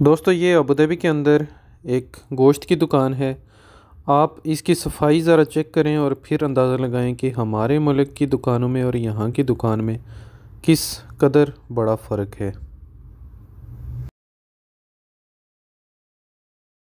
दोस्तों ये अबूधाबी के अंदर एक गोश्त की दुकान है आप इसकी सफाई ज़रा चेक करें और फिर अंदाज़ा लगाएं कि हमारे मुल्क की दुकानों में और यहाँ की दुकान में किस कदर बड़ा फ़र्क है